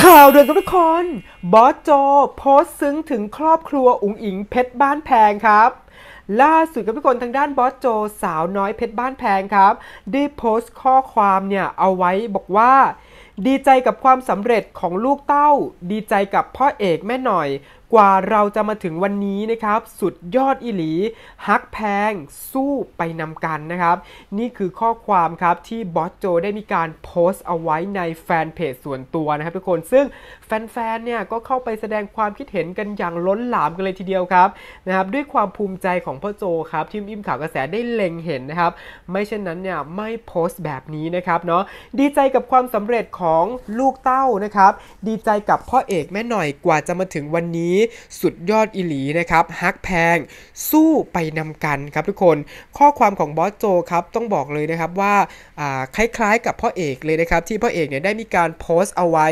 ข่าวเดือนับทุกคน บอสโจโพสซึ้งถึงครอบครัวอุ๋งอิงเพชรบ้านแพงครับ ล่าสุดกับทุกคนทางด้านบอสโจสาวน้อยเพชรบ้านแพงครับ ได้โพสต์ข้อความเนี่ยเอาไว้บอกว่า ดีใจกับความสำเร็จของลูกเต้า ดีใจกับพ่อเอกแม่หน่อยกว่าเราจะมาถึงวันนี้นะครับ สุดยอดอิหลี ฮักแพง สู้ไปนำกันนะครับ นี่คือข้อความครับ ที่บอสโจได้มีการโพสต์เอาไว้ในแฟนเพจส่วนตัวนะครับทุกคนซึ่งแฟนๆเนี่ยก็เข้าไปแสดงความคิดเห็นกันอย่างล้นหลามกันเลยทีเดียวครับนะครับ ด้วยความภูมิใจของพ่อโจครับ ที่อิ่มข่าวกระแสได้เล็งเห็นนะครับ ไม่เช่นนั้นเนี่ยไม่โพสต์แบบนี้นะครับเนาะดีใจกับความสำเร็จของลูกเต้านะครับดีใจกับพ่อเอกแม่หน่อยกว่าจะมาถึงวันนี้สุดยอดอิหลีนะครับฮักแพงสู้ไปนำกันครับทุกคนข้อความของบอสโจครับต้องบอกเลยนะครับว่าคล้าย ๆ กับพ่อเอกเลยนะครับที่พ่อเอกเนี่ยได้มีการโพสต์เอาไว้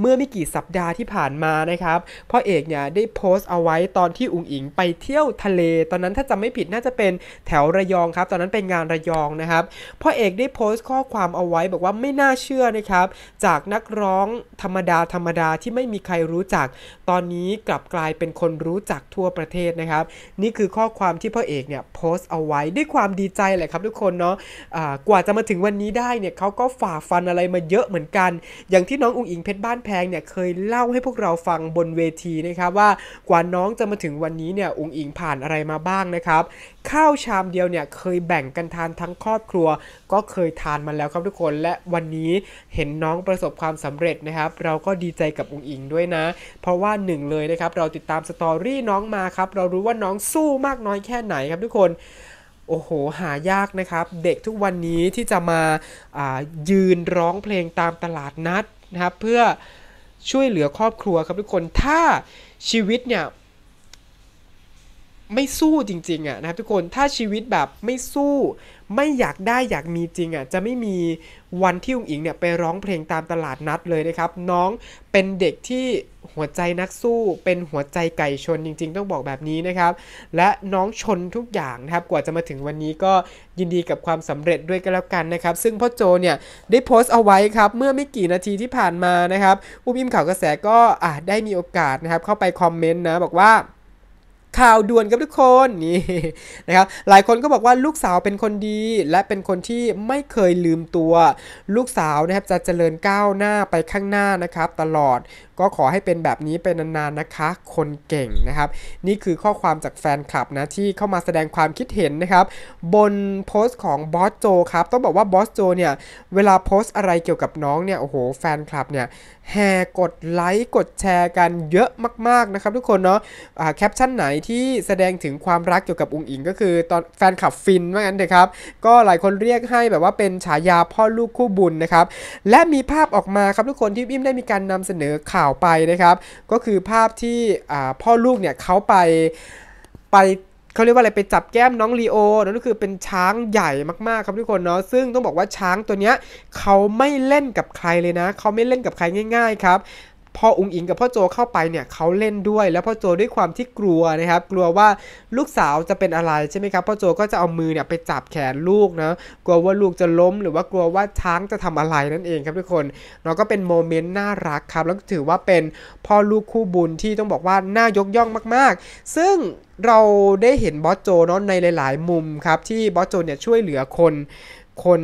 เมื่อไม่กี่สัปดาห์ที่ผ่านมานะครับพ่อเอกเนี่ยได้โพสต์เอาไว้ตอนที่อุ๋งอิงไปเที่ยวทะเล ตอนนั้นถ้าจำไม่ผิดน่าจะเป็นแถวระยองครับ ตอนนั้นเป็นงานระยองนะครับ พ่อเอกได้โพสต์ข้อความเอาไว้บอกว่าไม่น่าเชื่อนะครับจากนักร้องธรรมดาธรรมดาที่ไม่มีใครรู้จักตอนนี้กลับกลายเป็นคนรู้จักทั่วประเทศนะครับ นี่คือข้อความที่พ่อเอกเนี่ยโพสต์เอาไว้ด้วยความดีใจแหละครับทุกคนเนาะะกว่าจะมาถึงวันนี้ได้เนี่ยเขาก็ฝ่าฟันอะไรมาเยอะเหมือนกัน อย่างที่น้องอุงอิงเพชรบ้านแพงเนี่ยเคยเล่าให้พวกเราฟังบนเวทีนะครับ ว่ากว่าน้องจะมาถึงวันนี้เนี่ยอุงอิงผ่านอะไรมาบ้างนะครับ ข้าวชามเดียวเนี่ยเคยแบ่งกันทานทั้งครอบครัว ก็เคยทานมาแล้วครับทุกคน และวันนี้เห็นน้องประสบความสำเร็จนะครับ เราก็ดีใจกับอุงอิงด้วยนะ เพราะว่าหนึ่งเลยนะครับเราเราติดตามสตอรี่น้องมาครับ เรารู้ว่าน้องสู้มากน้อยแค่ไหนครับทุกคน โอ้โหหายากนะครับ เด็กทุกวันนี้ที่จะมาายืนร้องเพลงตามตลาดนัดนะครับเพื่อช่วยเหลือครอบครัวครับทุกคนถ้าชีวิตเนี่ยไม่สู้จริงๆอ่ะนะครับ ทุกคนถ้าชีวิตแบบไม่สู้ไม่อยากได้อยากมีจริงอ่ะจะไม่มีวันที่องอิงเนี่ยไปร้องเพลงตามตลาดนัดเลยนะครับน้องเป็นเด็กที่หัวใจนักสู้ เป็นหัวใจไก่ชนจริง ๆ ต้องบอกแบบนี้นะครับ และน้องชนทุกอย่างนะครับกว่าจะมาถึงวันนี้ก็ยินดีกับความสำเร็จด้วยกันแล้วกันนะครับ ซึ่งพ่อโจเนี่ยได้โพสต์เอาไว้ครับเมื่อไม่กี่นาทีที่ผ่านมานะครับอุ้มอิมข่าวกระแสก็ได้มีโอกาสนะครับเข้าไปคอมเมนต์นะบอกว่า ข่าวด่วนกับทุกคนนี่นะครับหลายคนก็บอกว่าลูกสาวเป็นคนดีและเป็นคนที่ไม่เคยลืมตัว ลูกสาวนะครับจะเจริญก้าวหน้าไปข้างหน้านะครับ ตลอดก็ขอให้เป็นแบบนี้เป็นนานๆนะคะ คนเก่งนะครับ นี่คือข้อความจากแฟนคลับนะที่เข้ามาแสดงความคิดเห็นนะครับบนโพสต์ของบอสโจครับต้องบอกว่าบอสโจเนี่ยเวลาโพสต์อะไรเกี่ยวกับน้องเนี่ยโอ้โหแฟนคลับเนี่ยแห่กดไลค์กดแชร์กันเยอะมากๆนะครับ ทุกคนเนาะะแคปชั่นไหนที่แสดงถึงความรักเกี่ยวกับอุงอิงก็คือตอนแฟนคลับฟินว่างั้นเถอะครับก็หลายคนเรียกให้แบบว่าเป็นฉายาพ่อลูกคู่บุญนะครับและมีภาพออกมาครับทุกคนที่อิ่มได้มีการนำเสนอข่าวาวไปนะครับก็คือภาพที่พ่อลูกเนี่ยเขาไปไปเขาเรียกว่าอะไรไปจับแก้มน้องลีโอนั่นก็คือเป็นช้างใหญ่มากๆครับทุกคนเนาะซึ่งต้องบอกว่าช้างตัวเนี้ยเขาไม่เล่นกับใครเลยนะ เขาไม่เล่นกับใครง่ายๆครับพออุ้งอิงกับพ่อโจเข้าไปเนี่ยเขาเล่นด้วย แล้วพ่อโจด้วยความที่กลัวนะครับกลัวว่าลูกสาวจะเป็นอะไรใช่ไหมครับ พ่อโจก็จะเอามือเนี่ยไปจับแขนลูกนะกลัวว่าลูกจะล้มหรือว่ากลัวว่าช้างจะทำอะไรนั่นเองครับทุกคนเราก็เป็นโมเมนต์น่ารักครับแล้วถือว่าเป็นพ่อลูกคู่บุญที่ต้องบอกว่าน่ายกย่องมาก ๆ ซึ่งเราได้เห็นบอสโจเนาะในหลายๆ มุมครับที่บอสโจเนี่ยช่วยเหลือคนคน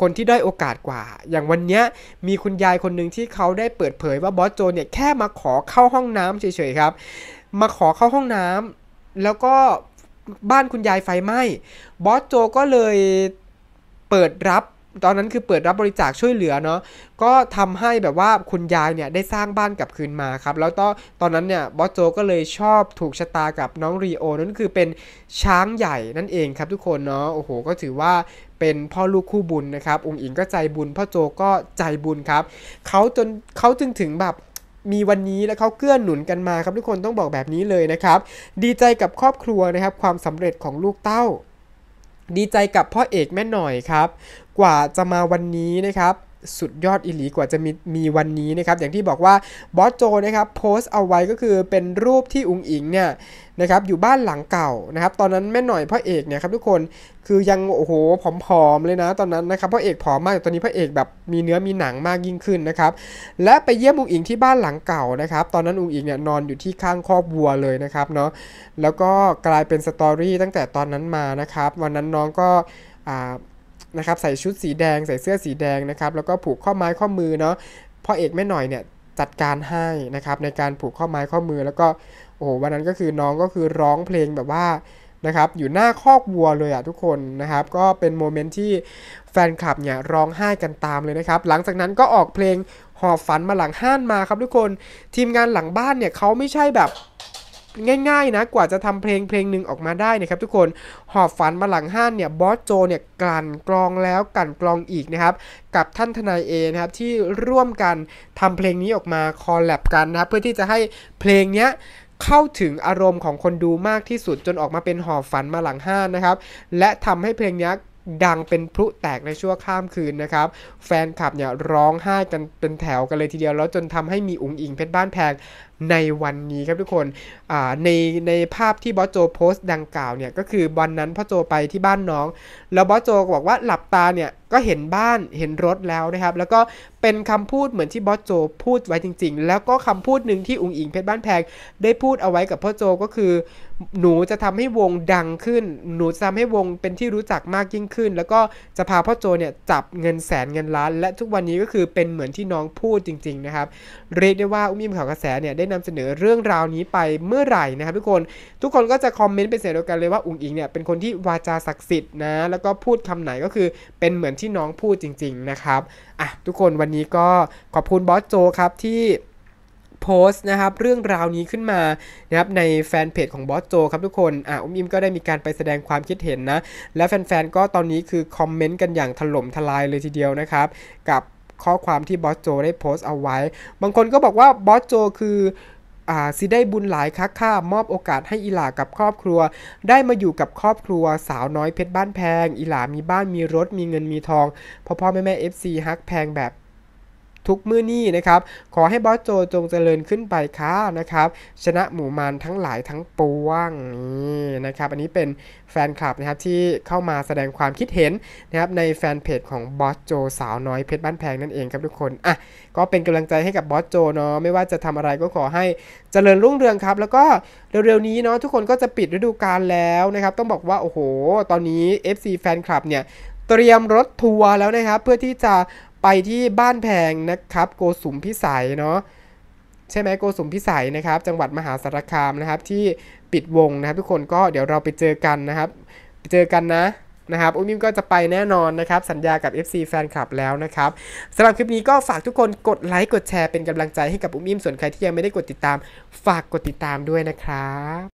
คนที่ได้โอกาสกว่า อย่างวันนี้มีคุณยายคนหนึ่งที่เขาได้เปิดเผยว่าบอสโจเนี่ยแค่มาขอเข้าห้องน้ำเฉยๆครับ มาขอเข้าห้องน้ำ แล้วก็บ้านคุณยายไฟไหม้ บอสโจก็เลยเปิดรับตอนนั้นคือเปิดรับบริจาคช่วยเหลือเนาะ ก็ทำให้แบบว่าคุณยายเนี่ยได้สร้างบ้านกลับคืนมาครับ แล้วตอนตอนนั้นเนี่ยบอสโจก็เลยชอบถูกชะตากับน้องรีโอ นั่นคือเป็นช้างใหญ่นั่นเองครับทุกคนเนาะ โอ้โห ก็ถือว่าเป็นพ่อลูกคู่บุญนะครับองค์อิงก็ใจบุญพ่อโจก็ใจบุญครับเขาจนเขาจึงถึงแบบมีวันนี้และเขาเกื้อนหนุนกันมาครับ ทุกคนต้องบอกแบบนี้เลยนะครับดีใจกับครอบครัวนะครับความสำเร็จของลูกเต้าดีใจกับพ่อเอกแม่หน่อยครับ กว่าจะมาวันนี้นะครับสุดยอดอิหลีกว่าจะมีมีวันนี้นะครับ อย่างที่บอกว่า บอสโจนะครับ โพสต์เอาไว้ก็คือเป็นรูปที่อุงอิงเนี่ยนะครับอยู่บ้านหลังเก่านะครับ ตอนนั้นแม่หน่อยพ่อเอกเนี่ยครับทุกคนคือยังโอ้โหผอมๆเลยนะ ตอนนั้นนะครับพ่อเอกผอมมากแต่ตอนนี้พ่อเอกแบบมีเนื้อมีหนังมากยิ่งขึ้นนะครับและไปเยี่ยมอุงอิงที่บ้านหลังเก่านะครับตอนนั้นอุงอิงเนี่ยนอนอยู่ที่ข้างครอบวัวเลยนะครับเนาะแล้วก็กลายเป็นสตอรี่ตั้งแต่ตอนนั้นมานะครับวันนั้นน้องก็อ่านะครับใส่ชุดสีแดง ใส่เสื้อสีแดงนะครับแล้วก็ผูกข้อไม้ข้อมือเนาะพ่อเอกแม่หน่อยเนี่ยจัดการให้นะครับในการผูกข้อไม้ข้อมือแล้วก็โอ้โหวันนั้นก็คือน้องก็คือร้องเพลงแบบว่านะครับอยู่หน้าคอกวัวเลยอะทุกคนนะครับก็เป็นโมเมนต์ที่แฟนคลับเนี่ยร้องไห้กันตามเลยนะครับหลังจากนั้นก็ออกเพลงหอบฝันมาหลังห้านมาครับทุกคนทีมงานหลังบ้านเนี่ยเขาไม่ใช่แบบง่ายๆนะกว่าจะทำเพลงเพลงหนึ่งออกมาได้นะครับทุกคนหอบฝันมาหลังห้านเนี่ยบอสโจเนี่ยกลั่นกรองแล้วกลั่นกรองอีกนะครับกับท่านทนายเอนะครับที่ร่วมกันทำเพลงนี้ออกมาคอลแลบกันนะครับเพื่อที่จะให้เพลงเนี้ยเข้าถึงอารมณ์ของคนดูมากที่สุดจนออกมาเป็นหอบฝันมาหลังห้านนะครับและทำให้เพลงนี้ดังเป็นพลุแตกในชั่วข้ามคืนนะครับแฟนคลับเนี่ยร้องไห้กันเป็นแถวกันเลยทีเดียว แล้วจนทำให้มีอุ๋งอิงเพชรบ้านแพงในวันนี้ครับทุกคนในในภาพที่บอสโจโพสต์ดังกล่าวเนี่ยก็คือวันนั้นพ่อโจไปที่บ้านน้องแล้วบอสโจบอกว่าหลับตาเนี่ยก็เห็นบ้านเห็นรถแล้วนะครับ แล้วก็เป็นคำพูดเหมือนที่บอสโจพูดไว้จริง ๆ แล้วก็คำพูดหนึ่งที่อุงอิงเพชรบ้านแพงได้พูดเอาไว้กับพ่อโจก็คือ หนูจะทำให้วงดังขึ้น หนูจะทำให้วงเป็นที่รู้จักมากยิ่งขึ้น แล้วก็จะพาพ่อโจเนี่ยจับเงินแสนเงินล้านและทุกวันนี้ก็คือเป็นเหมือนที่น้องพูดจริงๆนะครับเรียกได้ว่าอุ้มยิมข่าวกระแสเนี่ยได้นำเสนอเรื่องราวนี้ไปเมื่อไหร่นะครับ ทุกคนทุกคนก็จะคอมเมนต์เป็นเสียงเดียวกันเลยว่าอุ๋งอิงเนี่ยเป็นคนที่วาจาศักดิ์สิทธิ์นะแล้ว ก็พูดคำไหนก็คือเป็นเหมือนที่น้องพูดจริงๆนะครับอ่ะทุกคนวันนี้ก็ขอบคุณบอสโจครับที่โพสต์นะครับเรื่องราวนี้ขึ้นมานะครับในแฟนเพจของบอสโจครับทุกคนอ่ะอุ้มอิมก็ได้มีการไปแสดงความคิดเห็นนะ และแฟนๆก็ตอนนี้คือคอมเมนต์กันอย่างถล่มทลายเลยทีเดียวนะครับกับข้อความที่บอสโจได้โพสต์เอาไว้ บางคนก็บอกว่าบอสโจคือสิได้บุญหลายคักค่ามอบโอกาสให้อิหลากับครอบครัวได้มาอยู่กับครอบครัวสาวน้อยเพชรบ้านแพง อิหลามีบ้านมีรถมีเงินมีทองพ่อพ่อแม่แม่เอฟซีฮักแพงแบบทุกมื้อนี้นะครับขอให้บอสโจจงเจริญขึ้นไปค่ะนะครับชนะหมู่มารทั้งหลายทั้งปวงนี่นะครับอันนี้เป็นแฟนคลับนะครับที่เข้ามาแสดงความคิดเห็นนะครับในแฟนเพจของบอสโจสาวน้อยเพชรบ้านแพงนั่นเองครับทุกคนอ่ะก็เป็นกำลังใจให้กับบอสโจเนาะไม่ว่าจะทำอะไรก็ขอให้เจริญรุ่งเรืองครับแล้วก็เร็วๆนี้เนาะทุกคนก็จะปิดฤดูกาลแล้วนะครับต้องบอกว่าโอ้โห ตอนนี้ FC แฟนคลับเนี่ยเตรียมรถทัวร์แล้วนะครับ เพื่อที่จะไปที่บ้านแพงนะครับโกสุมพิสัยเนาะใช่ไหมโกสุมพิสัยนะครับ จังหวัดมหาสารคามนะครับ ที่ปิดวงนะครับทุกคนก็เดี๋ยวเราไปเจอกันนะครับ ไปเจอกันนะนะครับ อุ้มมิมก็จะไปแน่นอนนะครับ สัญญากับ FC แฟนคลับแล้วนะครับสำหรับคลิปนี้ก็ฝากทุกคนกดไลค์ กดแชร์เป็นกำลังใจให้กับอุ้มมิมส่วนใครที่ยังไม่ได้กดติดตามฝากกดติดตามด้วยนะครับ